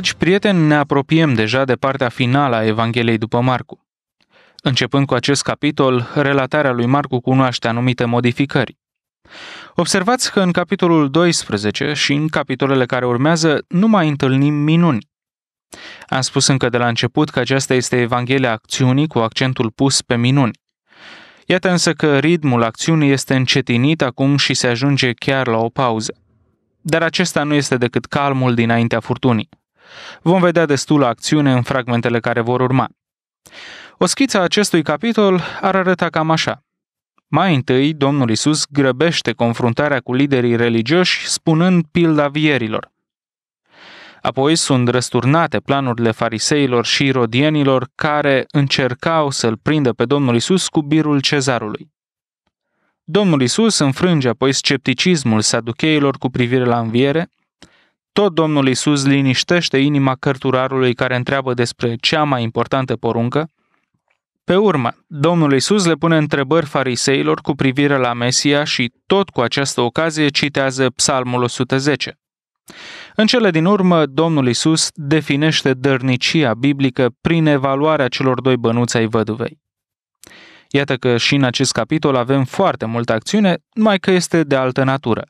Dragi prieteni, ne apropiem deja de partea finală a Evangheliei după Marcu. Începând cu acest capitol, relatarea lui Marcu cunoaște anumite modificări. Observați că în capitolul 12 și în capitolele care urmează nu mai întâlnim minuni. Am spus încă de la început că aceasta este Evanghelia acțiunii cu accentul pus pe minuni. Iată însă că ritmul acțiunii este încetinit acum și se ajunge chiar la o pauză. Dar acesta nu este decât calmul dinaintea furtunii. Vom vedea destulă acțiune în fragmentele care vor urma. O schiță a acestui capitol ar arăta cam așa. Mai întâi, Domnul Isus grăbește confruntarea cu liderii religioși, spunând pilda vierilor. Apoi sunt răsturnate planurile fariseilor și irodienilor care încercau să-l prindă pe Domnul Isus cu birul cezarului. Domnul Isus înfrânge apoi scepticismul saducheilor cu privire la înviere, tot Domnul Isus liniștește inima cărturarului care întreabă despre cea mai importantă poruncă. Pe urmă, Domnul Isus le pune întrebări fariseilor cu privire la Mesia și tot cu această ocazie citează Psalmul 110. În cele din urmă, Domnul Isus definește dărnicia biblică prin evaluarea celor doi bănuți ai văduvei. Iată că și în acest capitol avem foarte multă acțiune, numai că este de altă natură.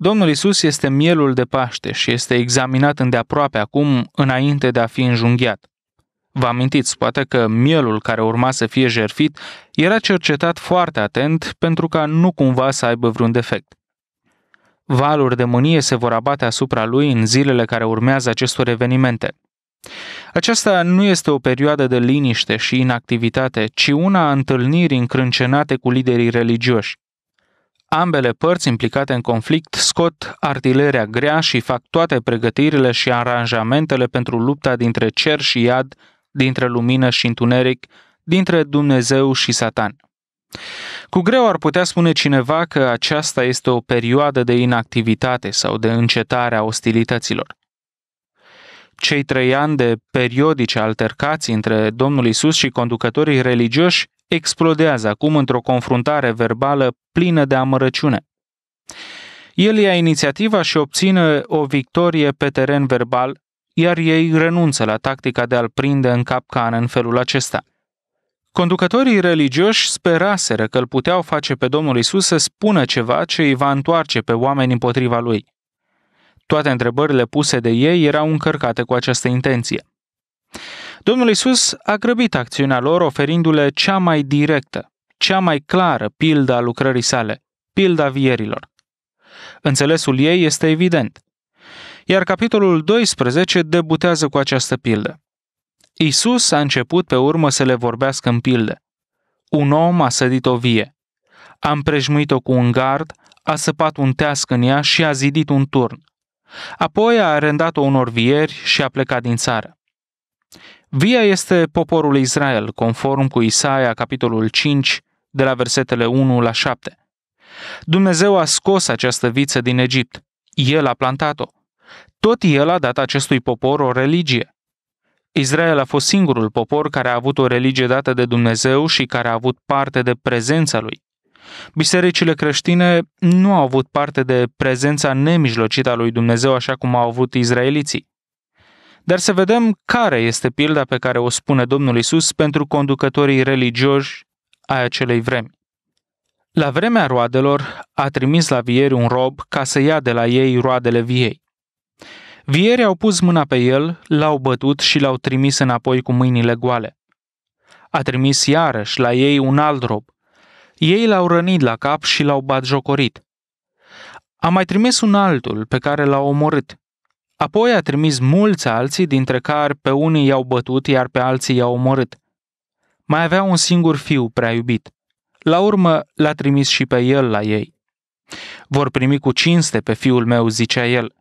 Domnul Isus este mielul de Paște și este examinat îndeaproape acum, înainte de a fi înjunghiat. Vă amintiți poate că mielul care urma să fie jerfit era cercetat foarte atent pentru ca nu cumva să aibă vreun defect. Valuri de mânie se vor abate asupra lui în zilele care urmează acestor evenimente. Aceasta nu este o perioadă de liniște și inactivitate, ci una a întâlnirii încrâncenate cu liderii religioși. Ambele părți implicate în conflict scot artileria grea și fac toate pregătirile și aranjamentele pentru lupta dintre cer și iad, dintre lumină și întuneric, dintre Dumnezeu și Satan. Cu greu ar putea spune cineva că aceasta este o perioadă de inactivitate sau de încetare a ostilităților cei trei ani de periodice altercații între Domnul Isus și conducătorii religioși explodează acum într-o confruntare verbală plină de amărăciune. El ia inițiativa și obține o victorie pe teren verbal, iar ei renunță la tactica de a-l prinde în capcană în felul acesta. Conducătorii religioși speraseră că îl puteau face pe Domnul Isus să spună ceva ce îi va întoarce pe oameni împotriva lui – toate întrebările puse de ei erau încărcate cu această intenție. Domnul Isus a grăbit acțiunea lor oferindu-le cea mai directă, cea mai clară pildă a lucrării sale, pilda vierilor. Înțelesul ei este evident. Iar capitolul 12 debutează cu această pildă. Isus a început pe urmă să le vorbească în pilde. Un om a sădit o vie. A împrejmuit-o cu un gard, a săpat un teasc în ea și a zidit un turn. Apoi a arendat-o unor vieri și a plecat din țară. Via este poporul Israel, conform cu Isaia, capitolul 5, de la versetele 1 la 7. Dumnezeu a scos această viță din Egipt. El a plantat-o. Tot el a dat acestui popor o religie. Israel a fost singurul popor care a avut o religie dată de Dumnezeu și care a avut parte de prezența lui bisericile creștine nu au avut parte de prezența nemijlocită a lui Dumnezeu așa cum au avut izraeliții. Dar să vedem care este pilda pe care o spune Domnul Isus pentru conducătorii religioși ai acelei vremi. La vremea roadelor a trimis la vieri un rob ca să ia de la ei roadele viei. Vierii au pus mâna pe el, l-au bătut și l-au trimis înapoi cu mâinile goale. A trimis iarăși la ei un alt rob, ei l-au rănit la cap și l-au jocorit. A mai trimis un altul pe care l-a omorât. Apoi a trimis mulți alții, dintre care pe unii i-au bătut, iar pe alții i-au omorât. Mai avea un singur fiu prea iubit. La urmă l-a trimis și pe el la ei. Vor primi cu cinste pe fiul meu, zicea el.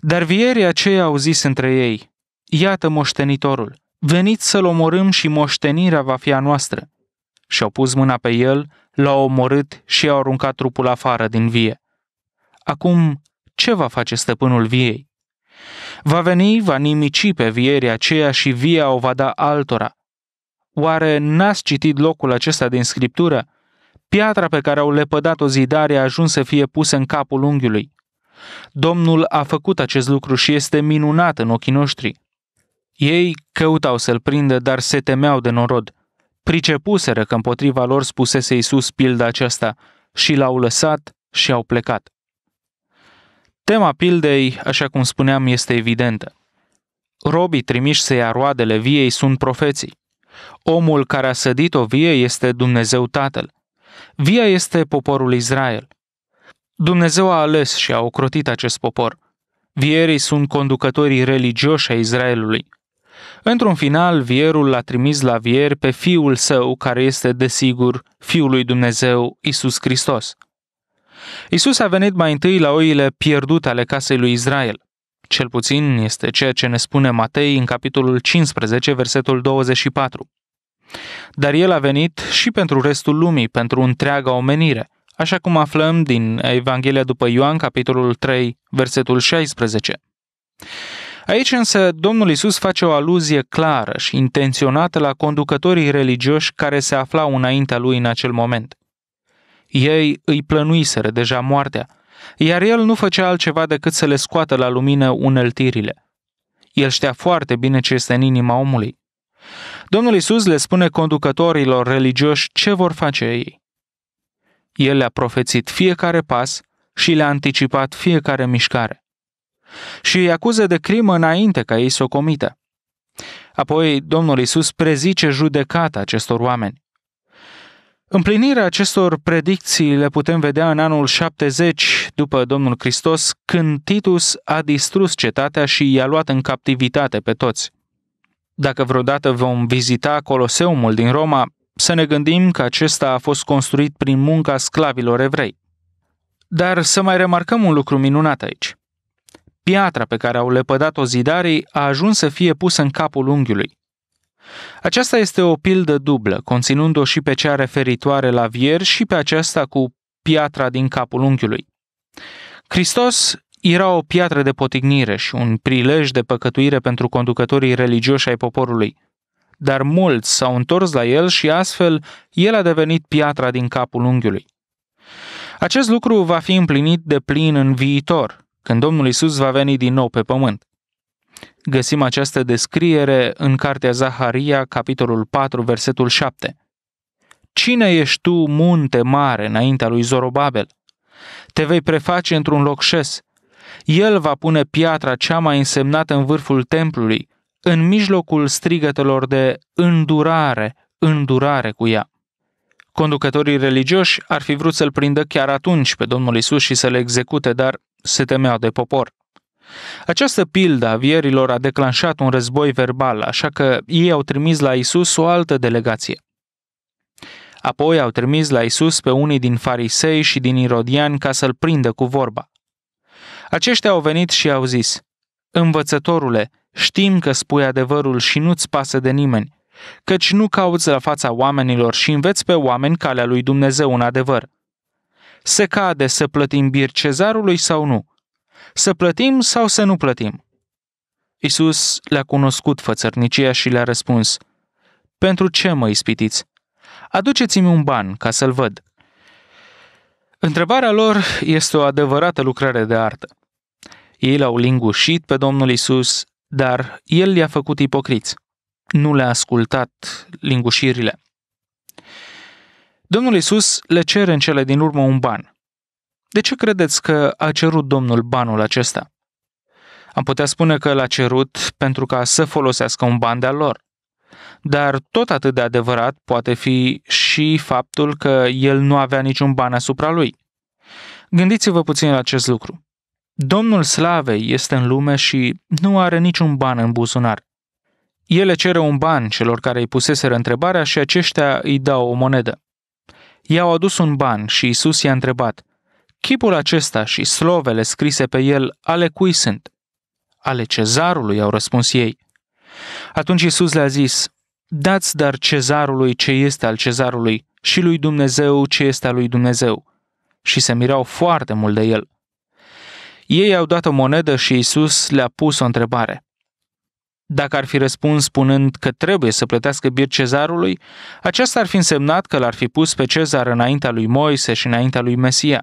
Dar vierii aceia au zis între ei, Iată moștenitorul, veniți să-l omorâm și moștenirea va fi a noastră și-au pus mâna pe el, l-au omorât și au aruncat trupul afară din vie. Acum, ce va face stăpânul viei? Va veni, va nimici pe vierii aceea și via o va da altora. Oare n-ați citit locul acesta din scriptură? Piatra pe care au lepădat-o zidare a ajuns să fie pusă în capul unghiului. Domnul a făcut acest lucru și este minunat în ochii noștri. Ei căutau să-l prindă, dar se temeau de norod – pricepuseră că împotriva lor spusese Iisus pilda aceasta și l-au lăsat și au plecat. Tema pildei, așa cum spuneam, este evidentă. Robii trimiși să ia roadele viei sunt profeții. Omul care a sădit o vie este Dumnezeu Tatăl. Via este poporul Israel. Dumnezeu a ales și a ocrotit acest popor. Vierii sunt conducătorii religioși ai Israelului. Într-un final, vierul l-a trimis la vier pe fiul său, care este, desigur, fiul lui Dumnezeu, Isus Hristos. Isus a venit mai întâi la oile pierdute ale casei lui Israel. Cel puțin este ceea ce ne spune Matei în capitolul 15, versetul 24. Dar el a venit și pentru restul lumii, pentru întreaga omenire, așa cum aflăm din Evanghelia după Ioan, capitolul 3, versetul 16. Aici însă Domnul Isus face o aluzie clară și intenționată la conducătorii religioși care se aflau înaintea lui în acel moment. Ei îi plănuiseră deja moartea, iar el nu făcea altceva decât să le scoată la lumină uneltirile. El știa foarte bine ce este în inima omului. Domnul Isus le spune conducătorilor religioși ce vor face ei. El le-a profețit fiecare pas și le-a anticipat fiecare mișcare și îi acuză de crimă înainte ca ei să o comită. Apoi Domnul Isus prezice judecata acestor oameni. Împlinirea acestor predicții le putem vedea în anul 70 după Domnul Hristos, când Titus a distrus cetatea și i-a luat în captivitate pe toți. Dacă vreodată vom vizita Coloseumul din Roma, să ne gândim că acesta a fost construit prin munca sclavilor evrei. Dar să mai remarcăm un lucru minunat aici. Piatra pe care au lepădat-o zidarii a ajuns să fie pusă în capul unghiului. Aceasta este o pildă dublă, conținând-o și pe cea referitoare la vier și pe aceasta cu piatra din capul unghiului. Hristos era o piatră de potignire și un prilej de păcătuire pentru conducătorii religioși ai poporului. Dar mulți s-au întors la el și astfel el a devenit piatra din capul unghiului. Acest lucru va fi împlinit de plin în viitor, când Domnul Isus va veni din nou pe pământ. Găsim această descriere în cartea Zaharia, capitolul 4, versetul 7. Cine ești tu, munte mare, înaintea lui Zorobabel? Te vei preface într-un loc șes. El va pune piatra cea mai însemnată în vârful templului, în mijlocul strigătelor de îndurare, îndurare cu ea. Conducătorii religioși ar fi vrut să-l prindă chiar atunci pe Domnul Isus și să-l execute, dar se temeau de popor. Această pildă a vierilor a declanșat un război verbal, așa că ei au trimis la Isus o altă delegație. Apoi au trimis la Isus pe unii din farisei și din irodiani ca să-l prindă cu vorba. Aceștia au venit și au zis, Învățătorule, știm că spui adevărul și nu-ți pasă de nimeni, căci nu cauți la fața oamenilor și înveți pe oameni calea lui Dumnezeu în adevăr. Se cade să plătim bir cezarului sau nu? Să plătim sau să nu plătim? Isus le-a cunoscut fățărnicia și le-a răspuns, Pentru ce mă ispitiți? Aduceți-mi un ban ca să-l văd. Întrebarea lor este o adevărată lucrare de artă. Ei l-au lingușit pe Domnul Isus, dar el i-a făcut ipocriți. Nu le-a ascultat lingușirile. Domnul Isus le cere în cele din urmă un ban. De ce credeți că a cerut Domnul banul acesta? Am putea spune că l-a cerut pentru ca să folosească un ban de-al lor. Dar tot atât de adevărat poate fi și faptul că el nu avea niciun ban asupra lui. Gândiți-vă puțin la acest lucru. Domnul Slavei este în lume și nu are niciun ban în buzunar. Ele cere un ban celor care îi puseseră întrebarea și aceștia îi dau o monedă i-au adus un ban și Isus i-a întrebat, Chipul acesta și slovele scrise pe el ale cui sunt? Ale cezarului, au răspuns ei. Atunci Isus le-a zis, Dați dar cezarului ce este al cezarului și lui Dumnezeu ce este al lui Dumnezeu. Și se mirau foarte mult de el. Ei au dat o monedă și Isus le-a pus o întrebare. Dacă ar fi răspuns spunând că trebuie să plătească bir cezarului, aceasta ar fi însemnat că l-ar fi pus pe cezar înaintea lui Moise și înaintea lui Mesia.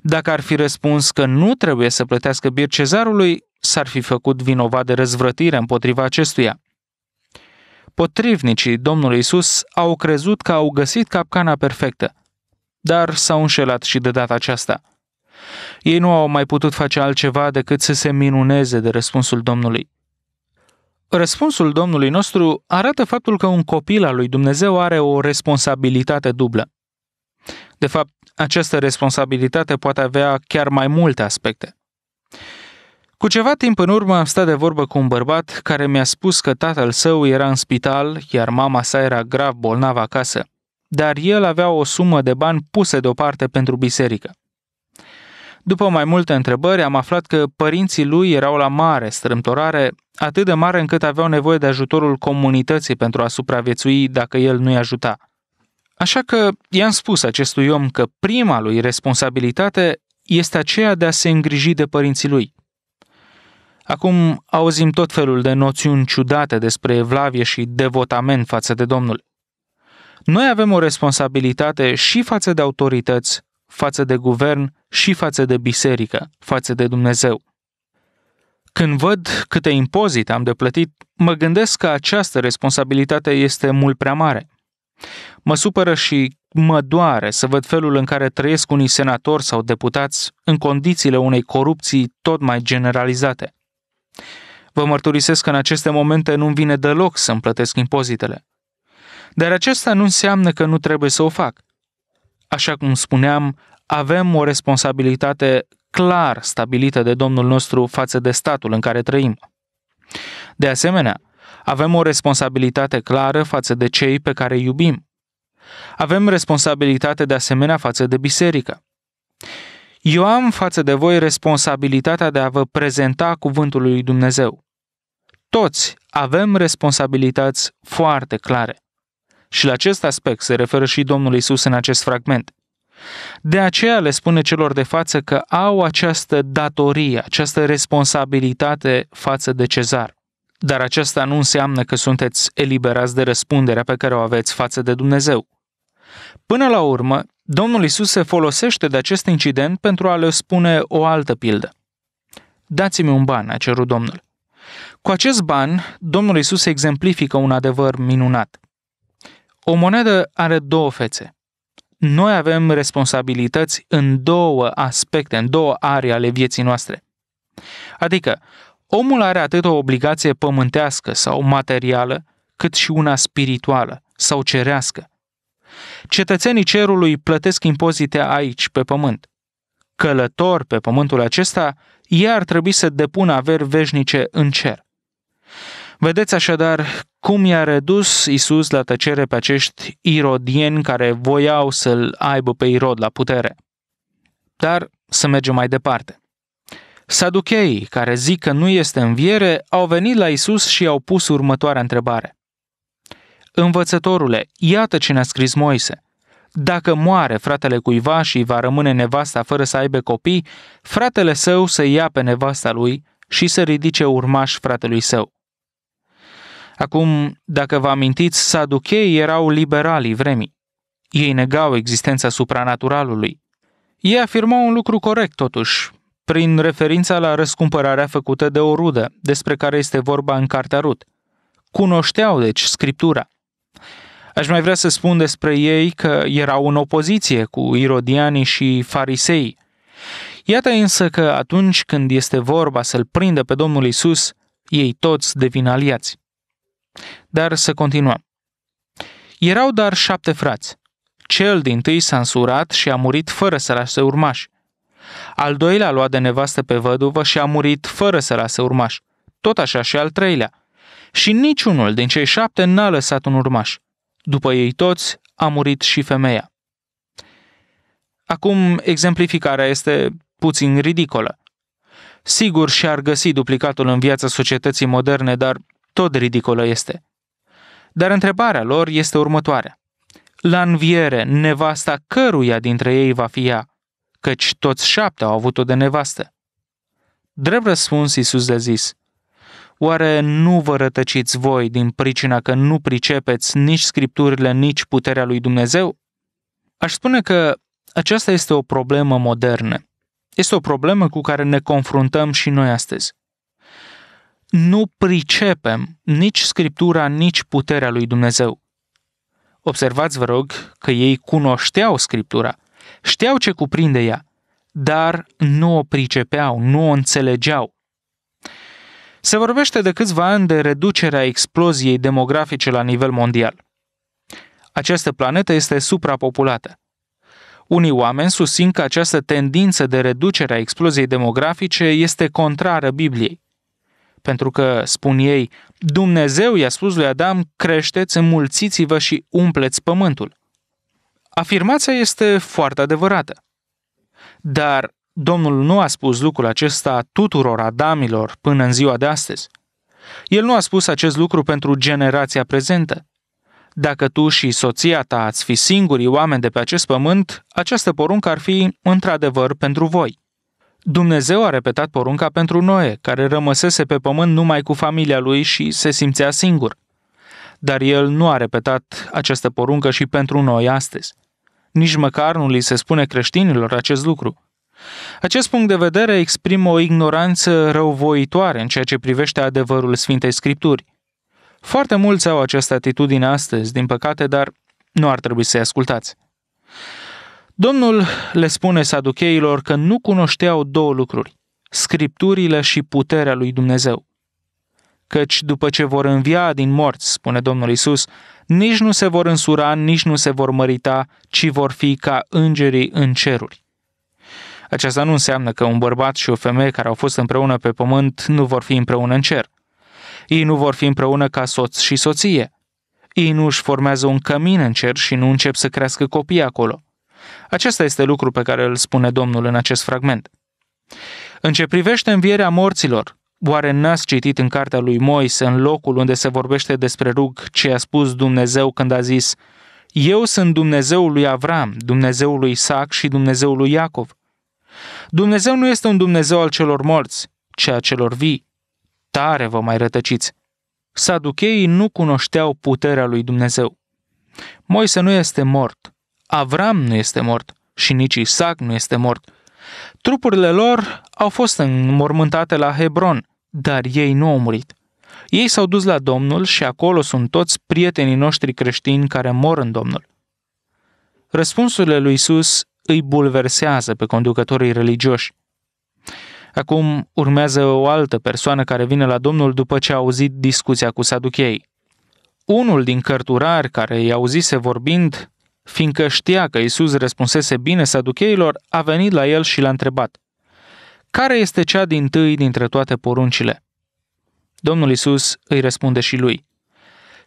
Dacă ar fi răspuns că nu trebuie să plătească bir cezarului, s-ar fi făcut vinovat de răzvrătire împotriva acestuia. Potrivnicii Domnului Isus au crezut că au găsit capcana perfectă, dar s-au înșelat și de data aceasta. Ei nu au mai putut face altceva decât să se minuneze de răspunsul Domnului. Răspunsul Domnului nostru arată faptul că un copil al lui Dumnezeu are o responsabilitate dublă. De fapt, această responsabilitate poate avea chiar mai multe aspecte. Cu ceva timp în urmă am stat de vorbă cu un bărbat care mi-a spus că tatăl său era în spital, iar mama sa era grav bolnavă acasă, dar el avea o sumă de bani puse deoparte pentru biserică. După mai multe întrebări, am aflat că părinții lui erau la mare strâmtorare, atât de mare încât aveau nevoie de ajutorul comunității pentru a supraviețui dacă el nu-i ajuta. Așa că i-am spus acestui om că prima lui responsabilitate este aceea de a se îngriji de părinții lui. Acum auzim tot felul de noțiuni ciudate despre evlavie și devotament față de Domnul. Noi avem o responsabilitate și față de autorități, față de guvern și față de biserică, față de Dumnezeu. Când văd câte impozite am de plătit, mă gândesc că această responsabilitate este mult prea mare. Mă supără și mă doare să văd felul în care trăiesc unii senatori sau deputați în condițiile unei corupții tot mai generalizate. Vă mărturisesc că în aceste momente nu-mi vine deloc să-mi plătesc impozitele. Dar aceasta nu înseamnă că nu trebuie să o fac – așa cum spuneam, avem o responsabilitate clar stabilită de Domnul nostru față de statul în care trăim. De asemenea, avem o responsabilitate clară față de cei pe care iubim. Avem responsabilitate de asemenea față de biserică. Eu am față de voi responsabilitatea de a vă prezenta cuvântul lui Dumnezeu. Toți avem responsabilități foarte clare. Și la acest aspect se referă și Domnul Isus în acest fragment. De aceea le spune celor de față că au această datorie, această responsabilitate față de Cezar. Dar aceasta nu înseamnă că sunteți eliberați de răspunderea pe care o aveți față de Dumnezeu. Până la urmă, Domnul Isus se folosește de acest incident pentru a le spune o altă pildă. Dați-mi un ban, a cerut Domnul. Cu acest ban, Domnul Isus exemplifică un adevăr minunat. O monedă are două fețe. Noi avem responsabilități în două aspecte, în două arii ale vieții noastre. Adică, omul are atât o obligație pământească sau materială, cât și una spirituală sau cerească. Cetățenii cerului plătesc impozite aici, pe pământ. Călător pe pământul acesta, ei ar trebui să depună averi veșnice în cer. Vedeți așadar cum i-a redus Isus la tăcere pe acești irodieni care voiau să-l aibă pe Irod la putere. Dar să mergem mai departe. Saducheii, care zic că nu este înviere, au venit la Isus și i-au pus următoarea întrebare. Învățătorule, iată ce ne-a scris Moise. Dacă moare fratele cuiva și va rămâne nevasta fără să aibă copii, fratele său să ia pe nevasta lui și să ridice urmași fratelui său. Acum, dacă vă amintiți, saducheii erau liberalii vremii. Ei negau existența supranaturalului. Ei afirmau un lucru corect, totuși, prin referința la răscumpărarea făcută de o rudă, despre care este vorba în Cartea Rut. Cunoșteau, deci, Scriptura. Aș mai vrea să spun despre ei că erau în opoziție cu irodianii și farisei. Iată însă că atunci când este vorba să-L prindă pe Domnul Isus, ei toți devin aliați. Dar să continuăm. Erau dar șapte frați. Cel din tâi s-a însurat și a murit fără să lase urmași. Al doilea a luat de nevastă pe văduvă și a murit fără să lase urmași. Tot așa și al treilea. Și niciunul din cei șapte n-a lăsat un urmaș. După ei toți a murit și femeia. Acum, exemplificarea este puțin ridicolă. Sigur și-ar găsi duplicatul în viața societății moderne, dar tot ridicolă este. Dar întrebarea lor este următoarea. La înviere, nevasta căruia dintre ei va fi ea, căci toți șapte au avut-o de nevastă. Drept răspuns, Iisus le zis, Oare nu vă rătăciți voi din pricina că nu pricepeți nici scripturile, nici puterea lui Dumnezeu? Aș spune că aceasta este o problemă modernă. Este o problemă cu care ne confruntăm și noi astăzi nu pricepem nici Scriptura, nici puterea lui Dumnezeu. Observați, vă rog, că ei cunoșteau Scriptura, știau ce cuprinde ea, dar nu o pricepeau, nu o înțelegeau. Se vorbește de câțiva ani de reducerea exploziei demografice la nivel mondial. Această planetă este suprapopulată. Unii oameni susțin că această tendință de reducere a exploziei demografice este contrară Bibliei pentru că, spun ei, Dumnezeu i-a spus lui Adam, creșteți, înmulțiți-vă și umpleți pământul. Afirmația este foarte adevărată. Dar Domnul nu a spus lucrul acesta tuturor Adamilor până în ziua de astăzi. El nu a spus acest lucru pentru generația prezentă. Dacă tu și soția ta ați fi singurii oameni de pe acest pământ, această poruncă ar fi într-adevăr pentru voi. Dumnezeu a repetat porunca pentru Noe, care rămăsese pe pământ numai cu familia lui și se simțea singur. Dar el nu a repetat această poruncă și pentru noi astăzi. Nici măcar nu li se spune creștinilor acest lucru. Acest punct de vedere exprimă o ignoranță răuvoitoare în ceea ce privește adevărul Sfintei Scripturi. Foarte mulți au această atitudine astăzi, din păcate, dar nu ar trebui să-i ascultați. Domnul le spune saducheilor că nu cunoșteau două lucruri, scripturile și puterea lui Dumnezeu. Căci după ce vor învia din morți, spune Domnul Isus, nici nu se vor însura, nici nu se vor mărita, ci vor fi ca îngerii în ceruri. Aceasta nu înseamnă că un bărbat și o femeie care au fost împreună pe pământ nu vor fi împreună în cer. Ei nu vor fi împreună ca soț și soție. Ei nu își formează un cămin în cer și nu încep să crească copii acolo – acesta este lucru pe care îl spune Domnul în acest fragment. În ce privește învierea morților, oare n-ați citit în cartea lui Moise, în locul unde se vorbește despre rug, ce a spus Dumnezeu când a zis, Eu sunt Dumnezeul lui Avram, Dumnezeul lui Isaac și Dumnezeul lui Iacov. Dumnezeu nu este un Dumnezeu al celor morți, ci a celor vii. Tare vă mai rătăciți. Saducheii nu cunoșteau puterea lui Dumnezeu. Moise nu este mort, Avram nu este mort și nici Isaac nu este mort. Trupurile lor au fost înmormântate la Hebron, dar ei nu au murit. Ei s-au dus la Domnul și acolo sunt toți prietenii noștri creștini care mor în Domnul. Răspunsurile lui Isus îi bulversează pe conducătorii religioși. Acum urmează o altă persoană care vine la Domnul după ce a auzit discuția cu saduchei. Unul din cărturari care i-auzise vorbind fiindcă știa că Isus răspunsese bine saducheilor, a venit la el și l-a întrebat, Care este cea din tâi dintre toate poruncile? Domnul Isus îi răspunde și lui,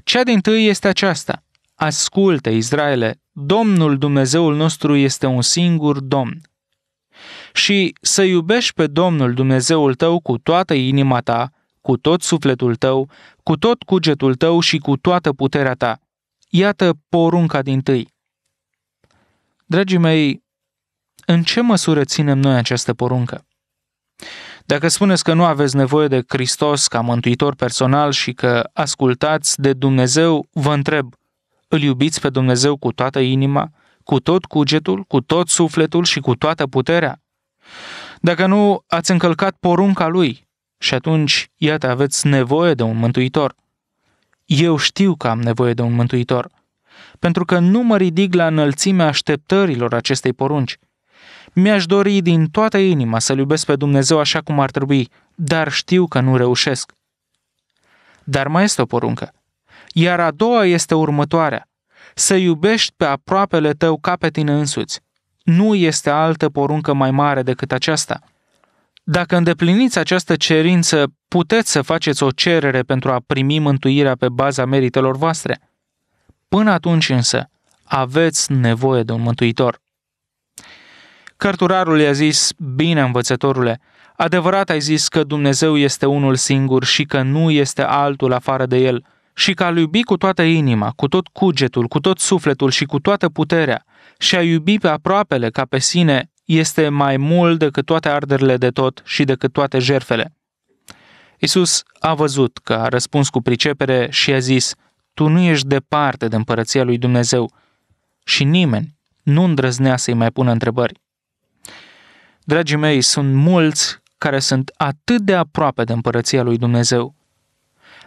Cea din tâi este aceasta, Ascultă, Israele, Domnul Dumnezeul nostru este un singur Domn. Și să iubești pe Domnul Dumnezeul tău cu toată inima ta, cu tot sufletul tău, cu tot cugetul tău și cu toată puterea ta. Iată porunca din tâi. Dragii mei, în ce măsură ținem noi această poruncă? Dacă spuneți că nu aveți nevoie de Hristos ca mântuitor personal și că ascultați de Dumnezeu, vă întreb, îl iubiți pe Dumnezeu cu toată inima, cu tot cugetul, cu tot sufletul și cu toată puterea? Dacă nu, ați încălcat porunca Lui și atunci, iată, aveți nevoie de un mântuitor. Eu știu că am nevoie de un mântuitor – pentru că nu mă ridic la înălțimea așteptărilor acestei porunci. Mi-aș dori din toată inima să-L iubesc pe Dumnezeu așa cum ar trebui, dar știu că nu reușesc. Dar mai este o poruncă. Iar a doua este următoarea. Să iubești pe aproapele tău ca pe tine însuți. Nu este altă poruncă mai mare decât aceasta. Dacă îndepliniți această cerință, puteți să faceți o cerere pentru a primi mântuirea pe baza meritelor voastre – Până atunci însă, aveți nevoie de un mântuitor. Cărturarul i-a zis, bine învățătorule, adevărat ai zis că Dumnezeu este unul singur și că nu este altul afară de el, și că a iubi cu toată inima, cu tot cugetul, cu tot sufletul și cu toată puterea, și a iubi pe aproapele ca pe sine este mai mult decât toate arderile de tot și decât toate jerfele. Isus a văzut că a răspuns cu pricepere și a zis, tu nu ești departe de împărăția lui Dumnezeu și nimeni nu îndrăznea să-i mai pună întrebări. Dragii mei, sunt mulți care sunt atât de aproape de împărăția lui Dumnezeu.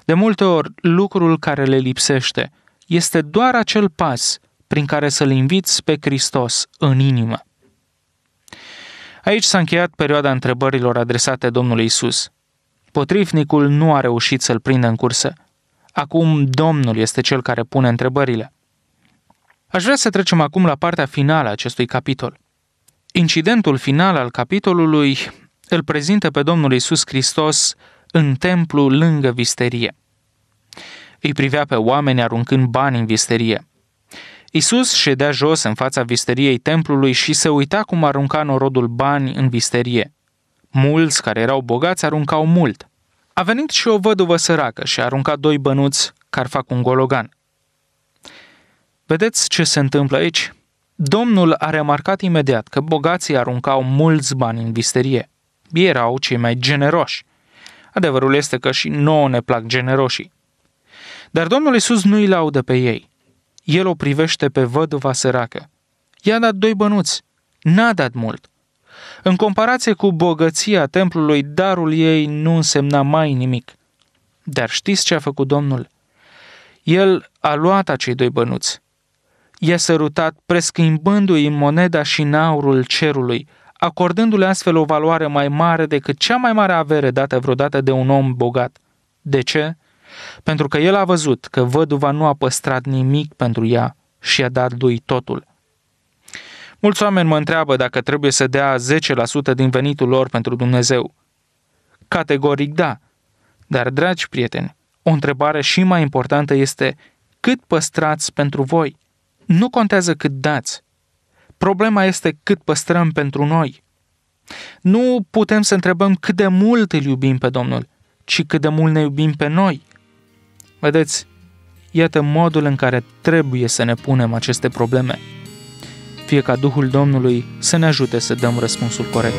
De multe ori, lucrul care le lipsește este doar acel pas prin care să-L inviți pe Hristos în inimă. Aici s-a încheiat perioada întrebărilor adresate Domnului Isus. Potrivnicul nu a reușit să-L prindă în cursă – Acum Domnul este cel care pune întrebările. Aș vrea să trecem acum la partea finală a acestui capitol. Incidentul final al capitolului îl prezintă pe Domnul Isus Hristos în templu lângă visterie. Îi privea pe oameni aruncând bani în visterie. Isus ședea jos în fața visteriei templului și se uita cum arunca norodul bani în visterie. Mulți care erau bogați aruncau mult, a venit și o văduvă săracă și a aruncat doi bănuți care fac un gologan. Vedeți ce se întâmplă aici? Domnul a remarcat imediat că bogații aruncau mulți bani în visterie. Ei erau cei mai generoși. Adevărul este că și nouă ne plac generoșii. Dar Domnul Isus nu îi laudă pe ei. El o privește pe văduva săracă. I-a dat doi bănuți. N-a dat mult. În comparație cu bogăția templului, darul ei nu însemna mai nimic. Dar știți ce a făcut Domnul? El a luat acei doi bănuți. I-a sărutat preschimbându-i în moneda și în aurul cerului, acordându-le astfel o valoare mai mare decât cea mai mare avere dată vreodată de un om bogat. De ce? Pentru că el a văzut că văduva nu a păstrat nimic pentru ea și a dat lui totul. Mulți oameni mă întreabă dacă trebuie să dea 10% din venitul lor pentru Dumnezeu. Categoric da. Dar, dragi prieteni, o întrebare și mai importantă este cât păstrați pentru voi. Nu contează cât dați. Problema este cât păstrăm pentru noi. Nu putem să întrebăm cât de mult îl iubim pe Domnul, ci cât de mult ne iubim pe noi. Vedeți, iată modul în care trebuie să ne punem aceste probleme fie ca Duhul Domnului să ne ajute să dăm răspunsul corect.